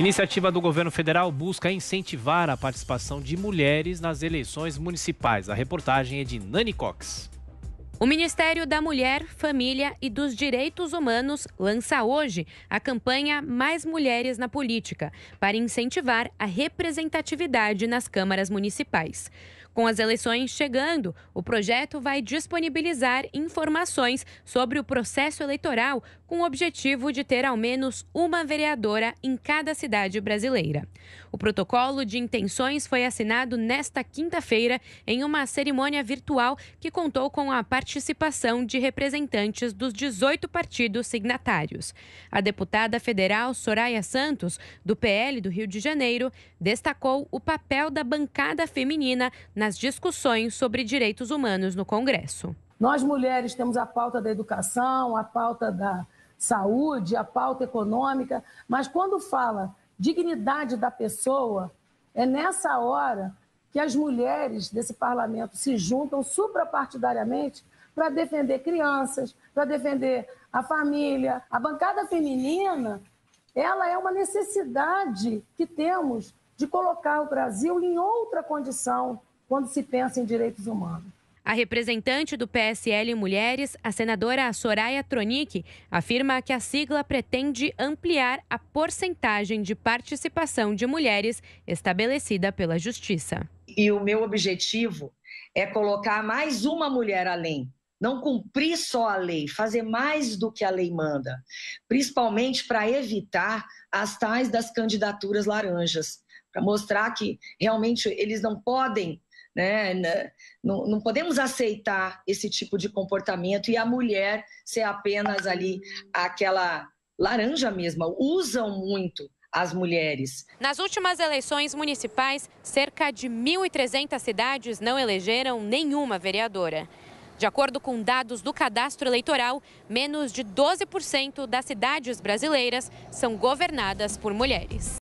Iniciativa do governo federal busca incentivar a participação de mulheres nas eleições municipais. A reportagem é de Nani Cox. O Ministério da Mulher, Família e dos Direitos Humanos lança hoje a campanha Mais Mulheres na Política, para incentivar a representatividade nas câmaras municipais. Com as eleições chegando, o projeto vai disponibilizar informações sobre o processo eleitoral com o objetivo de ter ao menos uma vereadora em cada cidade brasileira. O protocolo de intenções foi assinado nesta quinta-feira em uma cerimônia virtual que contou com a participação de representantes dos 18 partidos signatários. A deputada federal Soraya Santos, do PL do Rio de Janeiro, destacou o papel da bancada feminina na nas discussões sobre direitos humanos no Congresso. Nós mulheres temos a pauta da educação, a pauta da saúde, a pauta econômica, mas quando fala dignidade da pessoa, é nessa hora que as mulheres desse parlamento se juntam suprapartidariamente para defender crianças, para defender a família. A bancada feminina, ela é uma necessidade que temos de colocar o Brasil em outra condição quando se pensa em direitos humanos. A representante do PSL Mulheres, a senadora Soraya Tronic, afirma que a sigla pretende ampliar a porcentagem de participação de mulheres estabelecida pela Justiça. E o meu objetivo é colocar mais uma mulher além, não cumprir só a lei, fazer mais do que a lei manda, principalmente para evitar as tais das candidaturas laranjas, para mostrar que realmente eles não podem né, né? Não, não, podemos aceitar esse tipo de comportamento e a mulher ser apenas ali aquela laranja mesmo Usam muito as mulheres. Nas últimas eleições municipais, cerca de 1.300 cidades não elegeram nenhuma vereadora. De acordo com dados do cadastro eleitoral, menos de 12% das cidades brasileiras são governadas por mulheres.